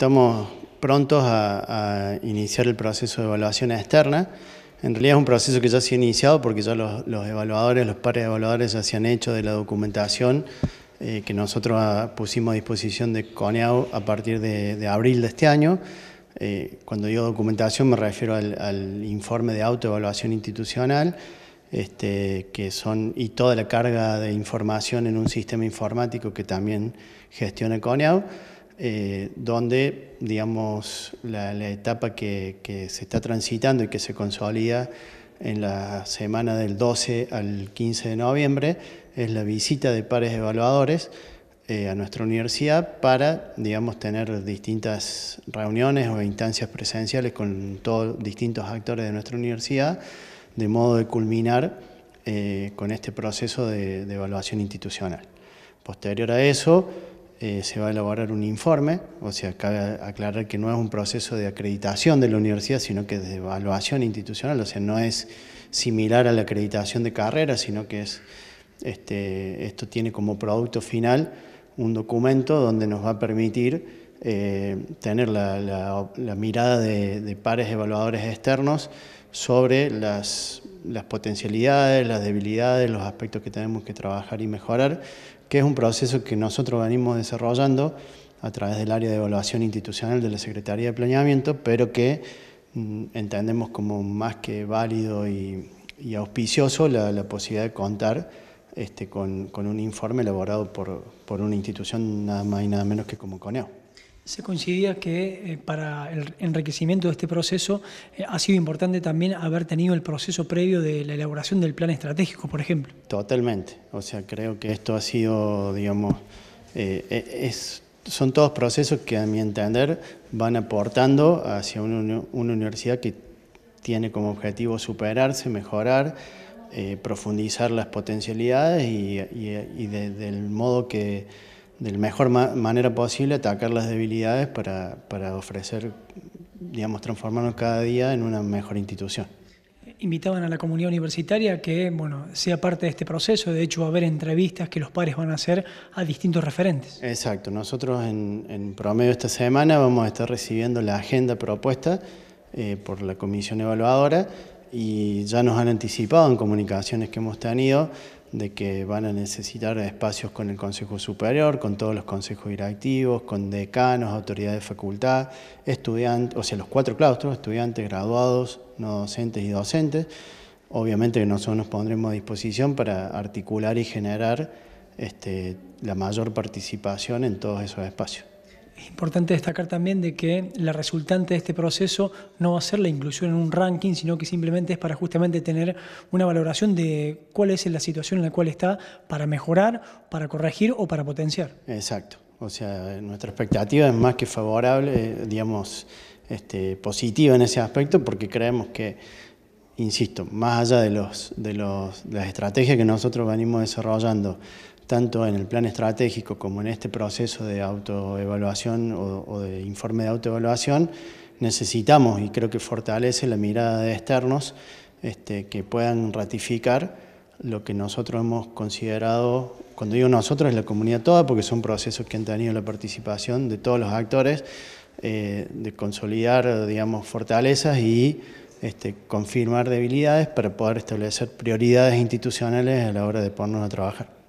estamos prontos a, iniciar el proceso de evaluación externa. En realidad es un proceso que ya se ha iniciado porque ya los, evaluadores, los pares de evaluadores ya se han hecho de la documentación eh, que nosotros ah, pusimos a disposición de CONEAU a partir de, abril de este año. Eh, cuando digo documentación me refiero al, informe de autoevaluación institucional, este, que son y toda la carga de información en un sistema informático que también gestiona CONEAU. Eh, donde, digamos, la, etapa que, se está transitando y que se consolida en la semana del 12 al 15 de noviembre es la visita de pares evaluadores eh, a nuestra universidad para, digamos, tener distintas reuniones o instancias presenciales con todos distintos actores de nuestra universidad, de modo de culminar eh, con este proceso de evaluación institucional. Posterior a eso, eh, se va a elaborar un informe, o sea, cabe aclarar que no es un proceso de acreditación de la universidad, sino que es de evaluación institucional, o sea, no es similar a la acreditación de carrera, sino que es, este, esto tiene como producto final un documento donde nos va a permitir eh, tener la, mirada de, pares evaluadores externos sobre las, potencialidades, las debilidades, los aspectos que tenemos que trabajar y mejorar, que es un proceso que nosotros venimos desarrollando a través del área de evaluación institucional de la Secretaría de Planeamiento, pero que mm, entendemos como más que válido y, auspicioso la, posibilidad de contar este, con, un informe elaborado por, por una institución nada más y nada menos que como CONEO se coincidía que eh, para el enriquecimiento de este proceso eh, ha sido importante también haber tenido el proceso previo de la elaboración del plan estratégico, por ejemplo. Totalmente. O sea, creo que esto ha sido, digamos, eh, son todos procesos que a mi entender van aportando hacia una, universidad que tiene como objetivo superarse, mejorar, profundizar las potencialidades y, del y modo que de la mejor manera posible atacar las debilidades para, ofrecer, digamos, transformarnos cada día en una mejor institución. Invitaban a la comunidad universitaria que, bueno, sea parte de este proceso, de hecho va a haber entrevistas que los pares van a hacer a distintos referentes. Exacto, nosotros en, promedio esta semana vamos a estar recibiendo la agenda propuesta eh, por la comisión evaluadora y ya nos han anticipado en comunicaciones que hemos tenido de que van a necesitar espacios con el Consejo Superior, con todos los consejos directivos, con decanos, autoridades de facultad, estudiantes, o sea, los cuatro claustros, estudiantes, graduados, no docentes y docentes. Obviamente que nosotros nos pondremos a disposición para articular y generar este, la mayor participación en todos esos espacios. Es importante destacar también de que la resultante de este proceso no va a ser la inclusión en un ranking, sino que simplemente es para justamente tener una valoración de cuál es la situación en la cual está para mejorar, para corregir o para potenciar. Exacto. O sea, nuestra expectativa es más que favorable, digamos, este, positiva en ese aspecto, porque creemos que insisto, más allá de, los, las estrategias que nosotros venimos desarrollando, tanto en el plan estratégico como en este proceso de autoevaluación o, de informe de autoevaluación, necesitamos, y creo que fortalece la mirada de externos, este, que puedan ratificar lo que nosotros hemos considerado, cuando digo nosotros, es la comunidad toda, porque son procesos que han tenido la participación de todos los actores, eh, de consolidar, digamos, fortalezas y este, confirmar debilidades para poder establecer prioridades institucionales a la hora de ponernos a trabajar.